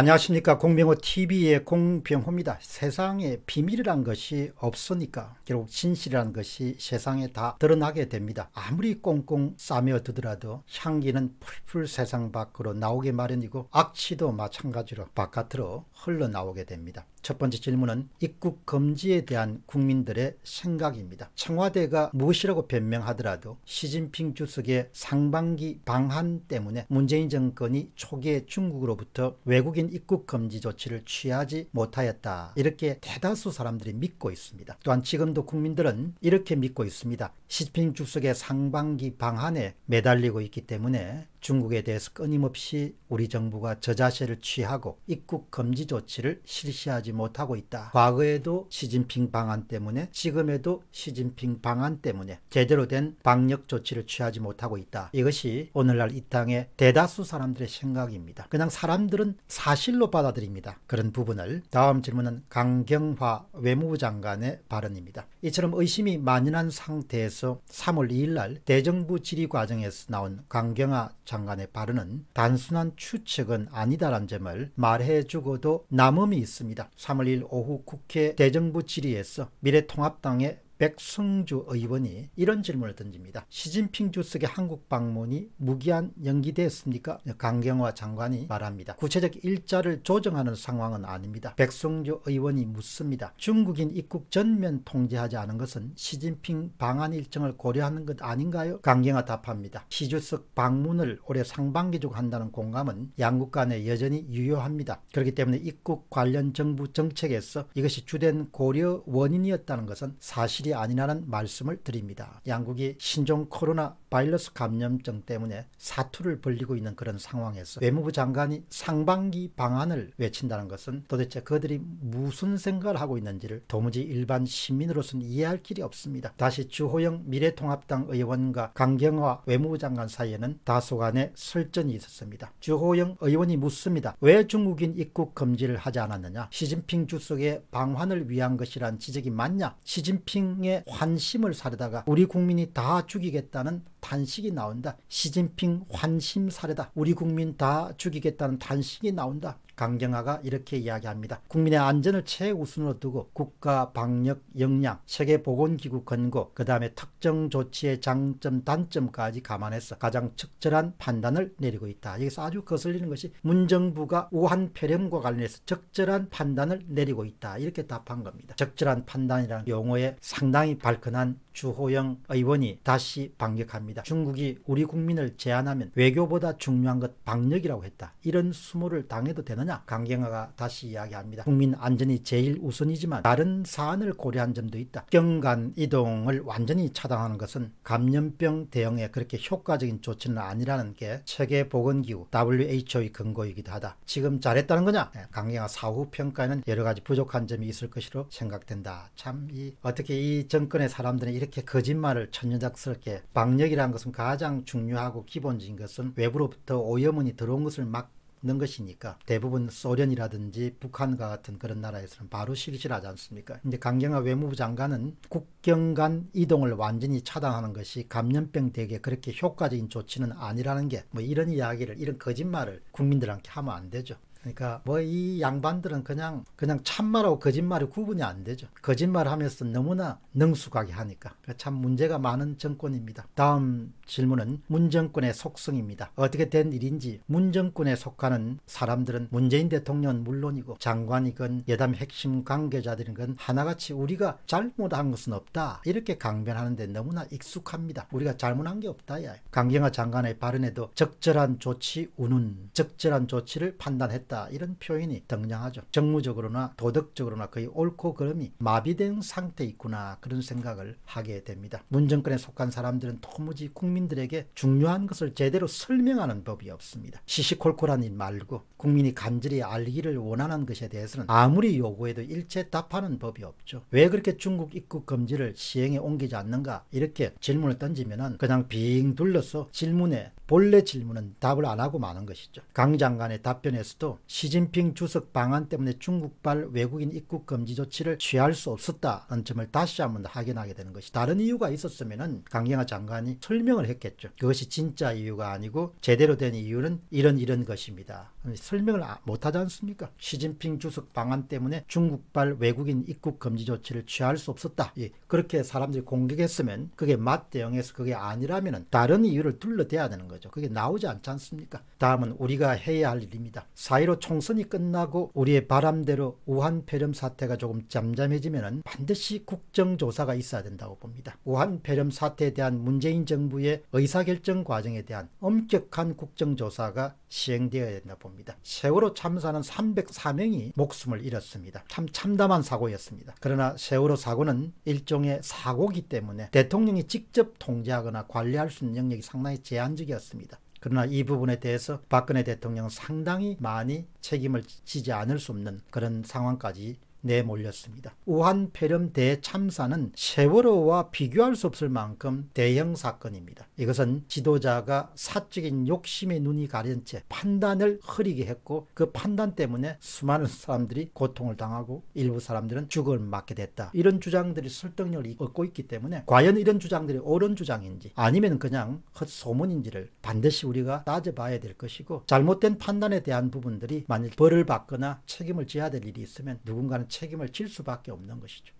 안녕하십니까 공병호 TV의 공병호입니다. 세상에 비밀이란 것이 없으니까 결국 진실이란 것이 세상에 다 드러나게 됩니다. 아무리 꽁꽁 싸며 두더라도 향기는 풀풀 세상 밖으로 나오게 마련이고 악취도 마찬가지로 바깥으로 흘러나오게 됩니다. 첫 번째 질문은 입국 금지에 대한 국민들의 생각입니다. 청와대가 무엇이라고 변명하더라도 시진핑 주석의 상반기 방한 때문에 문재인 정권이 초기에 중국으로부터 외국인 입국 금지 조치를 취하지 못하였다. 이렇게 대다수 사람들이 믿고 있습니다. 또한 지금도 국민들은 이렇게 믿고 있습니다. 시진핑 주석의 상반기 방한에 매달리고 있기 때문에 중국에 대해서 끊임없이 우리 정부가 저자세를 취하고 입국 금지 조치를 실시하지 못하고 있다. 과거에도 시진핑 방안 때문에 지금에도 시진핑 방안 때문에 제대로 된 방역 조치를 취하지 못하고 있다. 이것이 오늘날 이 땅의 대다수 사람들의 생각입니다. 그냥 사람들은 사실로 받아들입니다. 그런 부분을 다음 질문은 강경화 외무부 장관의 발언입니다. 이처럼 의심이 만연한 상태에서 3월 2일 날 대정부 질의 과정에서 나온 강경화 장관의 발언은 단순한 추측은 아니다란 점을 말해주고도 남음이 있습니다. 3월 1일 오후 국회 대정부 질의에서 미래통합당의 백승주 의원이 이런 질문을 던집니다. 시진핑 주석의 한국 방문이 무기한 연기되었습니까? 강경화 장관이 말합니다. 구체적 일자를 조정하는 상황은 아닙니다. 백승주 의원이 묻습니다. 중국인 입국 전면 통제하지 않은 것은 시진핑 방한 일정을 고려하는 것 아닌가요? 강경화 답합니다. 시 주석 방문을 올해 상반기 중 한다는 공감은 양국 간에 여전히 유효합니다. 그렇기 때문에 입국 관련 정부 정책에서 이것이 주된 고려 원인이었다는 것은 사실이 것이 아니라는 말씀을 드립니다. 양국이 신종 코로나 바이러스 감염증 때문에 사투를 벌리고 있는 그런 상황에서 외무부 장관이 상반기 방안을 외친다는 것은 도대체 그들이 무슨 생각을 하고 있는지를 도무지 일반 시민으로서는 이해할 길이 없습니다. 다시 주호영 미래통합당 의원과 강경화 외무부 장관 사이에는 다소간의 설전이 있었습니다. 주호영 의원이 묻습니다. 왜 중국인 입국 금지를 하지 않았느냐? 시진핑 주석의 방환을 위한 것이란 지적이 맞냐? 시진핑 사랑의 환심을 사려다가 우리 국민이 다 죽이겠다는 단식이 나온다. 시진핑 환심 사려다. 우리 국민 다 죽이겠다는 단식이 나온다. 강경화가 이렇게 이야기합니다. 국민의 안전을 최우선으로 두고 국가 방역 역량, 세계보건기구 권고, 그 다음에 특정 조치의 장점, 단점까지 감안해서 가장 적절한 판단을 내리고 있다. 여기서 아주 거슬리는 것이 문정부가 우한 폐렴과 관련해서 적절한 판단을 내리고 있다. 이렇게 답한 겁니다. 적절한 판단이라는 용어에 상당히 발끈한 주호영 의원이 다시 반격합니다. 중국이 우리 국민을 제한하면 외교보다 중요한 것 방역이라고 했다. 이런 수모를 당해도 되느냐? 강경화가 다시 이야기합니다. 국민 안전이 제일 우선이지만 다른 사안을 고려한 점도 있다. 경간 이동을 완전히 차단하는 것은 감염병 대응에 그렇게 효과적인 조치는 아니라는 게 세계보건기구 WHO의 근거이기도 하다. 지금 잘했다는 거냐? 네, 강경화 사후 평가에는 여러 가지 부족한 점이 있을 것으로 생각된다. 참 이 어떻게 이 정권의 사람들은 이렇게 거짓말을 천연작스럽게 방역이라는 것은 가장 중요하고 기본적인 것은 외부로부터 오염원이 들어온 것을 막는 것이니까 대부분 소련이라든지 북한과 같은 그런 나라에서는 바로 실시하지 않습니까? 이제 강경화 외무부 장관은 국경 간 이동을 완전히 차단하는 것이 감염병 대게 그렇게 효과적인 조치는 아니라는 게 뭐 이런 이야기를 이런 거짓말을 국민들한테 하면 안 되죠. 그러니까 뭐 이 양반들은 그냥 그냥 참말하고 거짓말이 구분이 안 되죠. 거짓말하면서 너무나 능숙하게 하니까 그러니까 참 문제가 많은 정권입니다. 다음 질문은 문정권의 속성입니다. 어떻게 된 일인지 문정권에 속하는 사람들은 문재인 대통령 물론이고 장관이건 여담 핵심 관계자들이건 하나같이 우리가 잘못한 것은 없다 이렇게 강변하는데 너무나 익숙합니다. 우리가 잘못한 게 없다. 야. 강경화 장관의 발언에도 적절한 조치 우는 적절한 조치를 판단했다. 있다 이런 표현이 등장하죠. 정무적으로나 도덕적으로나 거의 옳고 그름이 마비된 상태 있구나 그런 생각을 하게 됩니다. 문정권에 속한 사람들은 도무지 국민들에게 중요한 것을 제대로 설명하는 법이 없습니다. 시시콜콜한 일 말고 국민이 간절히 알기를 원하는 것에 대해서는 아무리 요구해도 일체 답하는 법이 없죠. 왜 그렇게 중국 입국 금지를 시행에 옮기지 않는가 이렇게 질문을 던지면 그냥 빙 둘러서 질문에 본래 질문은 답을 안 하고 마는 것이죠. 강 장관의 답변에서도 시진핑 주석 방안 때문에 중국발 외국인 입국 금지 조치를 취할 수 없었다는 점을 다시 한번 확인하게 되는 것이 다른 이유가 있었으면 강경화 장관이 설명을 했겠죠. 그것이 진짜 이유가 아니고 제대로 된 이유는 이런 이런 것입니다. 설명을 아, 못하지 않습니까? 시진핑 주석 방안 때문에 중국발 외국인 입국 금지 조치를 취할 수 없었다. 예, 그렇게 사람들이 공격했으면 그게 맞대응해서 그게 아니라면 다른 이유를 둘러대야 되는 거죠. 거죠. 그게 나오지 않지 않습니까? 다음은 우리가 해야 할 일입니다. 사이로 총선이 끝나고 우리의 바람대로 우한 폐렴 사태가 조금 잠잠해지면 반드시 국정조사가 있어야 된다고 봅니다. 우한 폐렴 사태에 대한 문재인 정부의 의사결정 과정에 대한 엄격한 국정조사가 시행되어야 된다 봅니다. 세월호 참사는 304명이 목숨을 잃었습니다. 참 참담한 사고였습니다. 그러나 세월호 사고는 일종의 사고기 때문에 대통령이 직접 통제하거나 관리할 수 있는 영역이 상당히 제한적이었습니다. 있습니다. 그러나 이 부분에 대해서 박근혜 대통령은 상당히 많이 책임을 지지 않을 수 없는 그런 상황까지 내몰렸습니다. 우한 폐렴 대참사는 세월호와 비교할 수 없을 만큼 대형 사건입니다. 이것은 지도자가 사적인 욕심의 눈이 가린 채 판단을 흐리게 했고 그 판단 때문에 수많은 사람들이 고통을 당하고 일부 사람들은 죽을 맞게 됐다. 이런 주장들이 설득력을 얻고 있기 때문에 과연 이런 주장들이 옳은 주장인지 아니면 그냥 헛소문인지를 반드시 우리가 따져봐야 될 것이고 잘못된 판단에 대한 부분들이 만일 벌을 받거나 책임을 져야 될 일이 있으면 누군가는 책임을 질 수밖에 없는 것이죠.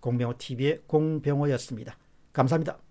공병호 TV의 공병호였습니다. 감사합니다.